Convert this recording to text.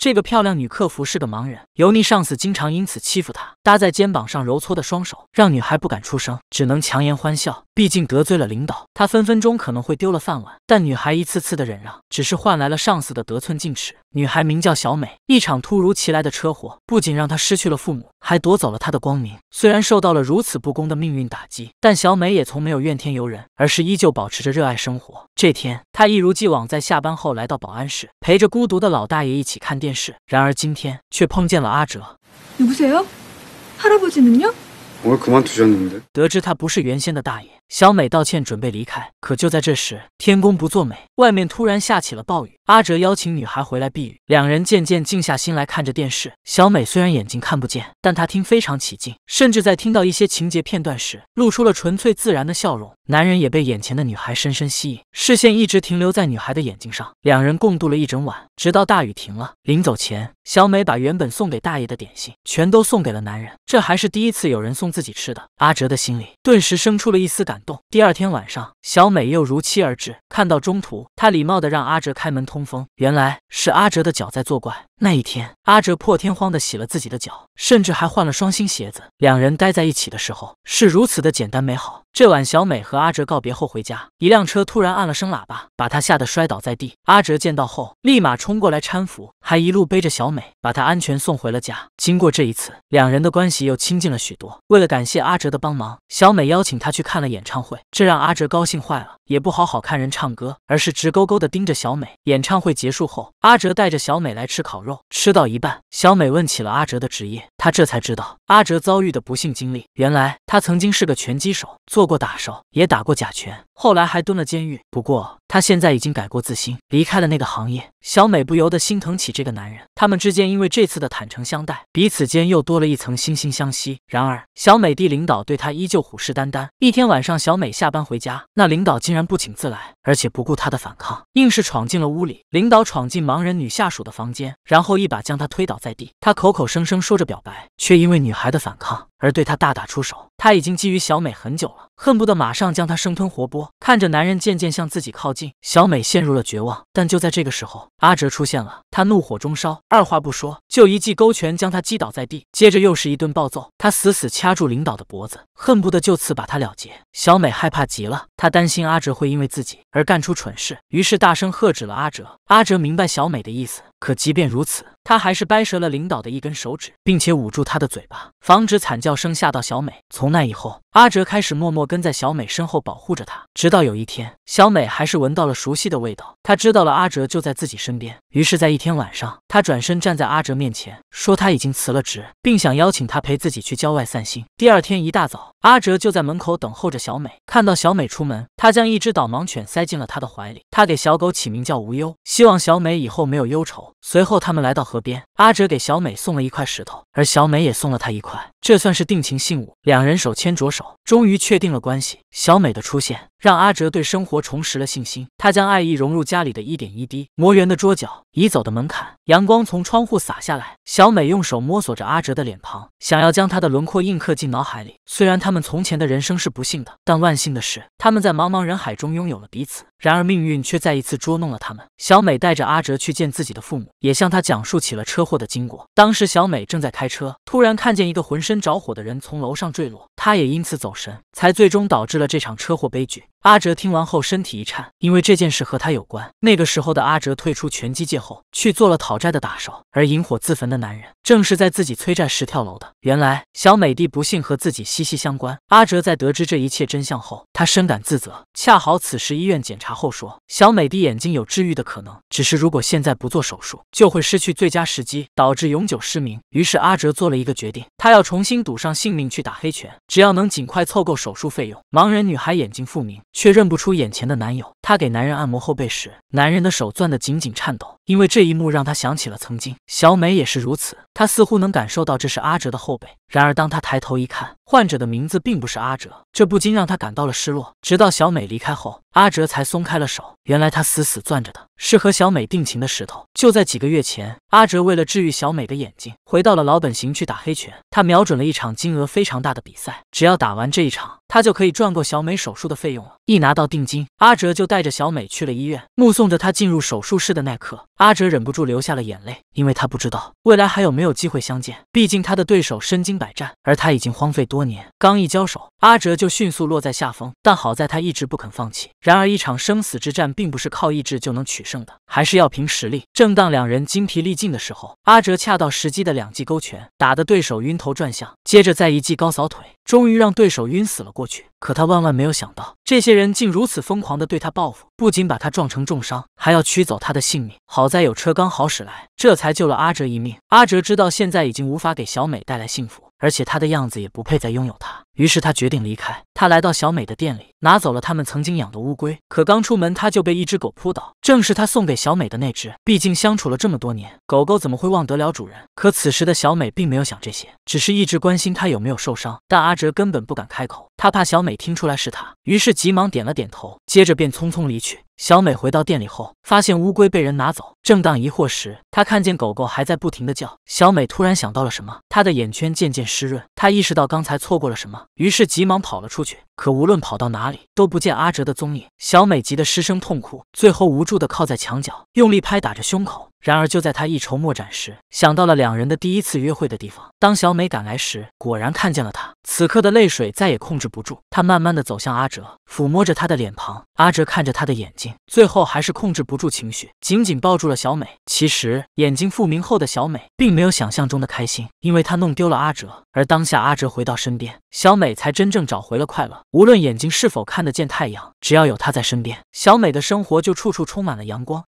这个漂亮女客服是个盲人，油腻上司经常因此欺负她。搭在肩膀上揉搓的双手，让女孩不敢出声，只能强颜欢笑。毕竟得罪了领导，她分分钟可能会丢了饭碗。但女孩一次次的忍让，只是换来了上司的得寸进尺。女孩名叫小美，一场突如其来的车祸，不仅让她失去了父母，还夺走了她的光明。虽然受到了如此不公的命运打击，但小美也从没有怨天尤人，而是依旧保持着热爱生活。这天，她一如既往在下班后来到保安室，陪着孤独的老大爷一起看电视。然而今天却碰见了阿哲。세 요？ 할아버지는 요？ 그만두셨는 데。 得知他不是原先的大爷。小美道歉，准备离开，可就在这时，天公不作美，外面突然下起了暴雨。阿哲邀请女孩回来避雨，两人渐渐静下心来看着电视。小美虽然眼睛看不见，但她听非常起劲，甚至在听到一些情节片段时，露出了纯粹自然的笑容。男人也被眼前的女孩深深吸引，视线一直停留在女孩的眼睛上。两人共度了一整晚，直到大雨停了。临走前，小美把原本送给大爷的点心全都送给了男人。这还是第一次有人送自己吃的。阿哲的心里顿时生出了一丝感。动。第二天晚上，小美又如期而至。看到中途，她礼貌地让阿哲开门通风。原来是阿哲的脚在作怪。那一天，阿哲破天荒地洗了自己的脚，甚至还换了双新鞋子。两人待在一起的时候，是如此的简单美好。这晚，小美和阿哲告别后回家，一辆车突然按了声喇叭，把她吓得摔倒在地。阿哲见到后，立马冲过来搀扶，还一路背着小美，把她安全送回了家。经过这一次，两人的关系又亲近了许多。为了感谢阿哲的帮忙，小美邀请他去看了演唱会，这让阿哲高兴坏了。也不好好看人唱歌，而是直勾勾的盯着小美。演唱会结束后，阿哲带着小美来吃烤肉，吃到一半，小美问起了阿哲的职业。他这才知道阿哲遭遇的不幸经历。原来他曾经是个拳击手，做过打手，也打过假拳，后来还蹲了监狱。不过。他现在已经改过自新，离开了那个行业。小美不由得心疼起这个男人。他们之间因为这次的坦诚相待，彼此间又多了一层惺惺相惜。然而，小美的领导对她依旧虎视眈眈。一天晚上，小美下班回家，那领导竟然不请自来，而且不顾她的反抗，硬是闯进了屋里。领导闯进盲人女下属的房间，然后一把将她推倒在地。他口口声声说着表白，却因为女孩的反抗。而对他大打出手，他已经觊觎小美很久了，恨不得马上将她生吞活剥。看着男人渐渐向自己靠近，小美陷入了绝望。但就在这个时候，阿哲出现了，他怒火中烧，二话不说就一记勾拳将他击倒在地，接着又是一顿暴揍，他死死掐住领导的脖子。恨不得就此把他了结。小美害怕极了，她担心阿哲会因为自己而干出蠢事，于是大声喝止了阿哲。阿哲明白小美的意思，可即便如此，他还是掰折了领导的一根手指，并且捂住他的嘴巴，防止惨叫声吓到小美。从那以后。阿哲开始默默跟在小美身后保护着她，直到有一天，小美还是闻到了熟悉的味道，她知道了阿哲就在自己身边。于是，在一天晚上，她转身站在阿哲面前，说她已经辞了职，并想邀请他陪自己去郊外散心。第二天一大早，阿哲就在门口等候着小美，看到小美出门，他将一只导盲犬塞进了她的怀里，他给小狗起名叫无忧，希望小美以后没有忧愁。随后，他们来到河边，阿哲给小美送了一块石头，而小美也送了他一块。这算是定情信物，两人手牵着手，终于确定了关系。小美的出现让阿哲对生活重拾了信心，他将爱意融入家里的一点一滴，磨圆的桌角，移走的门槛，阳光从窗户洒下来，小美用手摸索着阿哲的脸庞，想要将他的轮廓印刻进脑海里。虽然他们从前的人生是不幸的，但万幸的是，他们在茫茫人海中拥有了彼此。然而命运却再一次捉弄了他们。小美带着阿哲去见自己的父母，也向他讲述起了车祸的经过。当时小美正在开车，突然看见一个浑身着火的人从楼上坠落，她也因此走神，才最终导致了这场车祸悲剧。阿哲听完后身体一颤，因为这件事和他有关。那个时候的阿哲退出拳击界后，去做了讨债的打手，而引火自焚的男人正是在自己催债时跳楼的。原来小美的不幸和自己息息相关。阿哲在得知这一切真相后，他深感自责。恰好此时医院检查。后说，小美的眼睛有治愈的可能，只是如果现在不做手术，就会失去最佳时机，导致永久失明。于是阿哲做了一个决定，他要重新赌上性命去打黑拳，只要能尽快凑够手术费用，盲人女孩眼睛复明，却认不出眼前的男友。他给男人按摩后背时，男人的手攥得紧紧颤抖，因为这一幕让他想起了曾经小美也是如此。他似乎能感受到这是阿哲的后背。然而，当他抬头一看，患者的名字并不是阿哲，这不禁让他感到了失落。直到小美离开后，阿哲才松开了手。原来他死死攥着的是和小美定情的石头。就在几个月前，阿哲为了治愈小美的眼睛，回到了老本行去打黑拳。他瞄准了一场金额非常大的比赛，只要打完这一场，他就可以赚够小美手术的费用了。一拿到定金，阿哲就带。带着小美去了医院，目送着她进入手术室的那刻。阿哲忍不住流下了眼泪，因为他不知道未来还有没有机会相见。毕竟他的对手身经百战，而他已经荒废多年。刚一交手，阿哲就迅速落在下风。但好在他一直不肯放弃。然而，一场生死之战并不是靠意志就能取胜的，还是要凭实力。正当两人精疲力尽的时候，阿哲恰到时机的两记勾拳打得对手晕头转向，接着再一记高扫腿，终于让对手晕死了过去。可他万万没有想到，这些人竟如此疯狂的对他报复，不仅把他撞成重伤，还要取走他的性命。好。再有车刚好驶来，这才救了阿哲一命。阿哲知道现在已经无法给小美带来幸福，而且他的样子也不配再拥有她，于是他决定离开。他来到小美的店里，拿走了他们曾经养的乌龟。可刚出门，他就被一只狗扑倒，正是他送给小美的那只。毕竟相处了这么多年，狗狗怎么会忘得了主人？可此时的小美并没有想这些，只是一直关心他有没有受伤。但阿哲根本不敢开口。他怕小美听出来是他，于是急忙点了点头，接着便匆匆离去。小美回到店里后，发现乌龟被人拿走。正当疑惑时，她看见狗狗还在不停的叫。小美突然想到了什么，她的眼圈渐渐湿润。她意识到刚才错过了什么，于是急忙跑了出去。可无论跑到哪里，都不见阿哲的踪影。小美急得失声痛哭，最后无助的靠在墙角，用力拍打着胸口。然而就在她一筹莫展时，想到了两人的第一次约会的地方。当小美赶来时，果然看见了他。此刻的泪水再也控制不。不住，他慢慢地走向阿哲，抚摸着他的脸庞。阿哲看着他的眼睛，最后还是控制不住情绪，紧紧抱住了小美。其实，眼睛复明后的小美并没有想象中的开心，因为她弄丢了阿哲。而当下阿哲回到身边，小美才真正找回了快乐。无论眼睛是否看得见太阳，只要有他在身边，小美的生活就处处充满了阳光。